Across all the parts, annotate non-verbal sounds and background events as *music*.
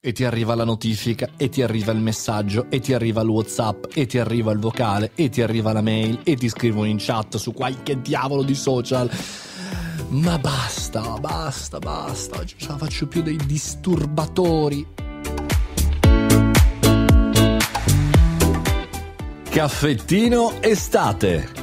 e ti arriva la notifica, e ti arriva il messaggio, e ti arriva il WhatsApp, e ti arriva il vocale, e ti arriva la mail, e ti scrivono in chat su qualche diavolo di social. Ma basta, basta, basta, oggi ce la faccio più dei disturbatori. Caffettino estate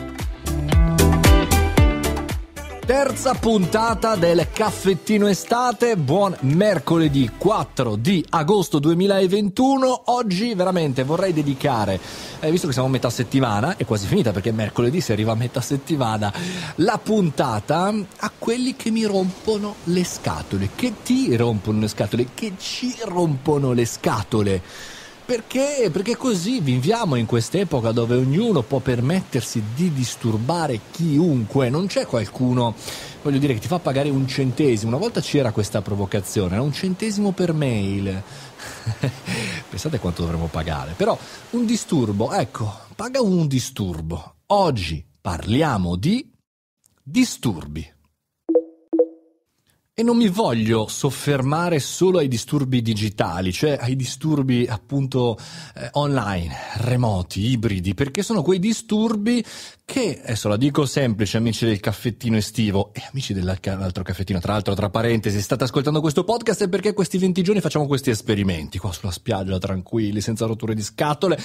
Terza puntata del caffettino estate, buon mercoledì 4 di agosto 2021. Oggi veramente vorrei dedicare, eh, visto che siamo a metà settimana, è quasi finita perché mercoledì si arriva a metà settimana, la puntata a quelli che mi rompono le scatole, che ti rompono le scatole, che ci rompono le scatole perché? Perché così viviamo in quest'epoca dove ognuno può permettersi di disturbare chiunque, non c'è qualcuno, voglio dire, che ti fa pagare un centesimo. Una volta c'era questa provocazione, era un centesimo per mail. *laughs* Pensate quanto dovremmo pagare, però un disturbo, ecco, paga un disturbo. Oggi parliamo di disturbi. E non mi voglio soffermare solo ai disturbi digitali, cioè ai disturbi appunto eh, online, remoti, ibridi, perché sono quei disturbi che adesso la dico semplice, amici del caffettino estivo e amici dell'altro caffettino, tra l'altro, tra parentesi, state ascoltando questo podcast è perché questi 20 giorni facciamo questi esperimenti qua sulla spiaggia, tranquilli, senza rotture di scatole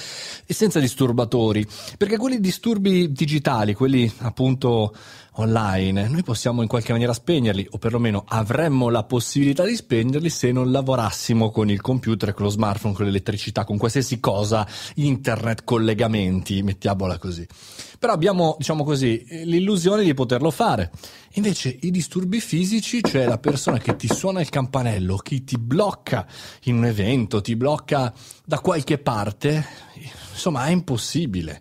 e senza disturbatori, perché quelli disturbi digitali, quelli appunto online, noi possiamo in qualche maniera spegnerli o perlomeno avremmo la possibilità di spegnerli se non lavorassimo con il computer, con lo smartphone, con l'elettricità, con qualsiasi cosa, internet, collegamenti, mettiamola così. Però abbiamo, diciamo così, l'illusione di poterlo fare. Invece i disturbi fisici, cioè la persona che ti suona il campanello, chi ti blocca in un evento, ti blocca da qualche parte, insomma è impossibile.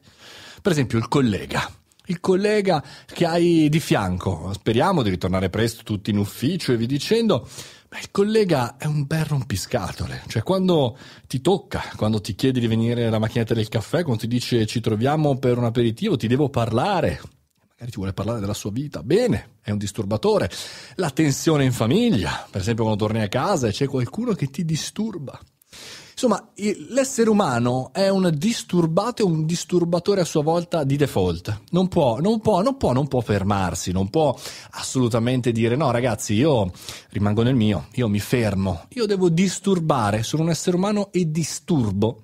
Per esempio il collega. Il collega che hai di fianco, speriamo di ritornare presto tutti in ufficio e vi dicendo, Beh, il collega è un bel rompiscatole, cioè quando ti tocca, quando ti chiede di venire alla macchinetta del caffè, quando ti dice ci troviamo per un aperitivo, ti devo parlare, magari ti vuole parlare della sua vita, bene, è un disturbatore, la tensione in famiglia, per esempio quando torni a casa e c'è qualcuno che ti disturba. Insomma, l'essere umano è un disturbato e un disturbatore a sua volta di default. Non può, non può, non può, non può fermarsi, non può assolutamente dire no ragazzi, io rimango nel mio, io mi fermo, io devo disturbare, sono un essere umano e disturbo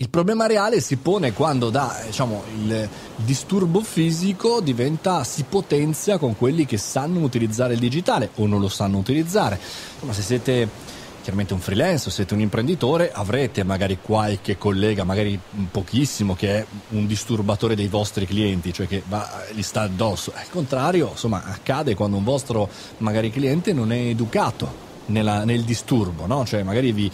il problema reale si pone quando da, eh, diciamo, il disturbo fisico diventa, si potenzia con quelli che sanno utilizzare il digitale o non lo sanno utilizzare. Insomma, se siete chiaramente un freelance o siete un imprenditore, avrete magari qualche collega, magari pochissimo, che è un disturbatore dei vostri clienti, cioè che va, li sta addosso. Al contrario, insomma, accade quando un vostro magari cliente non è educato nella, nel disturbo, no? Cioè magari vi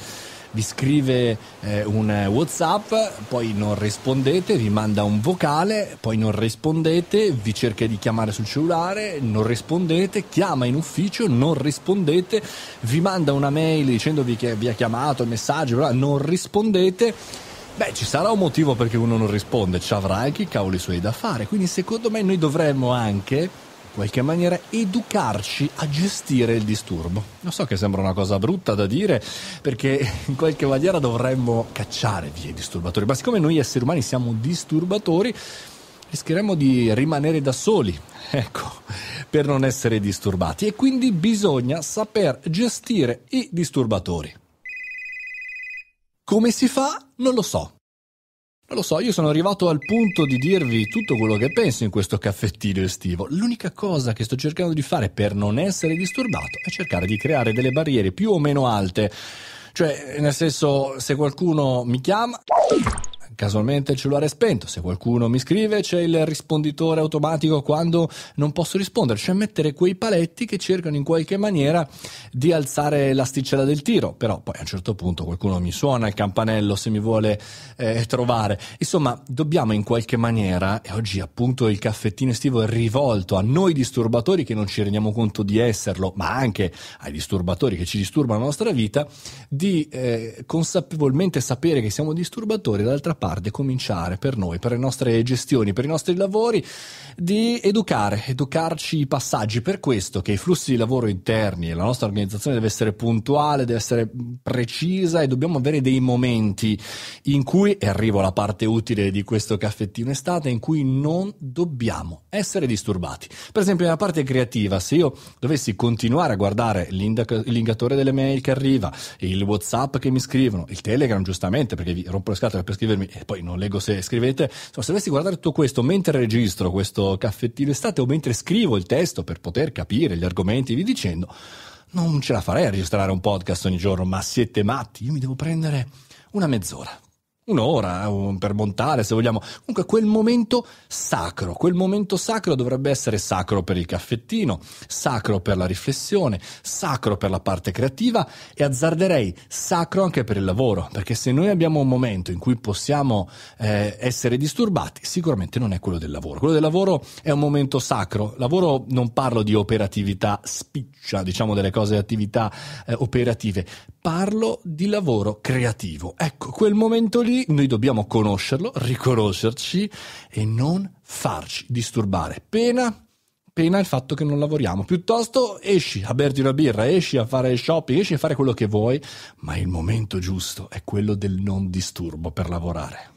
vi scrive eh, un WhatsApp, poi non rispondete, vi manda un vocale, poi non rispondete, vi cerca di chiamare sul cellulare, non rispondete, chiama in ufficio, non rispondete, vi manda una mail dicendovi che vi ha chiamato, il messaggio, non rispondete. Beh, ci sarà un motivo perché uno non risponde, ci avrà anche i cavoli suoi da fare, quindi secondo me noi dovremmo anche qualche maniera educarci a gestire il disturbo. Non so che sembra una cosa brutta da dire, perché in qualche maniera dovremmo cacciare via i disturbatori, ma siccome noi esseri umani siamo disturbatori, rischieremmo di rimanere da soli, *laughs* ecco, per non essere disturbati e quindi bisogna saper gestire i disturbatori. Come si fa? Non lo so. Non lo so, io sono arrivato al punto di dirvi tutto quello che penso in questo caffettino estivo. L'unica cosa che sto cercando di fare per non essere disturbato è cercare di creare delle barriere più o meno alte. Cioè, nel senso, se qualcuno mi chiama... Casualmente il cellulare è spento, se qualcuno mi scrive c'è il risponditore automatico quando non posso rispondere, cioè mettere quei paletti che cercano in qualche maniera di alzare l'asticella del tiro, però poi a un certo punto qualcuno mi suona il campanello se mi vuole eh, trovare. Insomma, dobbiamo in qualche maniera, e oggi appunto il caffettino estivo è rivolto a noi disturbatori che non ci rendiamo conto di esserlo, ma anche ai disturbatori che ci disturbano la nostra vita, di eh, consapevolmente sapere che siamo disturbatori, dall'altra parte parte, cominciare per noi, per le nostre gestioni, per i nostri lavori, di educare, educarci i passaggi. Per questo che i flussi di lavoro interni e la nostra organizzazione deve essere puntuale, deve essere precisa e dobbiamo avere dei momenti in cui, e arrivo alla parte utile di questo caffettino estate, in cui non dobbiamo essere disturbati. Per esempio nella parte creativa, se io dovessi continuare a guardare il l'ingatore delle mail che arriva, il Whatsapp che mi scrivono, il Telegram giustamente perché vi rompo le scatole per scrivermi poi non leggo se scrivete, insomma se dovessi guardare tutto questo mentre registro questo caffettino estate o mentre scrivo il testo per poter capire gli argomenti vi dicendo, non ce la farei a registrare un podcast ogni giorno, ma siete matti, io mi devo prendere una mezz'ora, un'ora per montare, se vogliamo. Comunque quel momento sacro, quel momento sacro dovrebbe essere sacro per il caffettino, sacro per la riflessione, sacro per la parte creativa e azzarderei sacro anche per il lavoro, perché se noi abbiamo un momento in cui possiamo eh, essere disturbati, sicuramente non è quello del lavoro. Quello del lavoro è un momento sacro. Lavoro non parlo di operatività spiccia, diciamo delle cose attività eh, operative, parlo di lavoro creativo. Ecco, quel momento lì lui, noi dobbiamo conoscerlo, riconoscerci e non farci disturbare. Pena pena il fatto che non lavoriamo. Piuttosto esci a berti una birra, esci a fare shopping, esci a fare quello che vuoi, ma il momento giusto è quello del non disturbo per lavorare.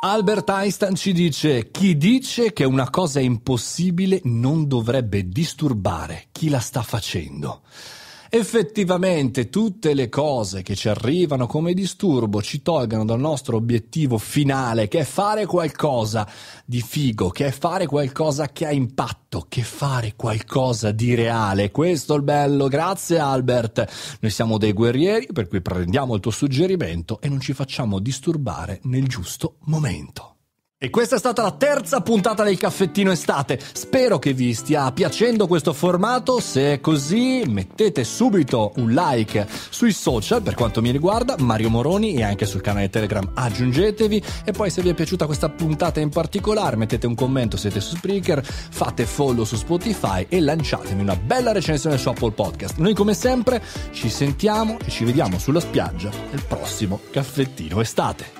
Albert Einstein ci dice, chi dice che una cosa è impossibile non dovrebbe disturbare chi la sta facendo. Effettivamente tutte le cose che ci arrivano come disturbo ci tolgano dal nostro obiettivo finale, che è fare qualcosa di figo, che è fare qualcosa che ha impatto, che è fare qualcosa di reale. Questo è il bello. Grazie Albert. Noi siamo dei guerrieri, per cui prendiamo il tuo suggerimento e non ci facciamo disturbare nel giusto momento. E questa è stata la terza puntata del caffettino estate. Spero che vi stia piacendo questo formato. Se è così, mettete subito un like sui social per quanto mi riguarda, Mario Moroni e anche sul canale Telegram aggiungetevi. E poi se vi è piaciuta questa puntata in particolare, mettete un commento, siete su Spreaker, fate follow su Spotify e lanciatemi una bella recensione su Apple Podcast. Noi come sempre ci sentiamo e ci vediamo sulla spiaggia nel prossimo caffettino estate.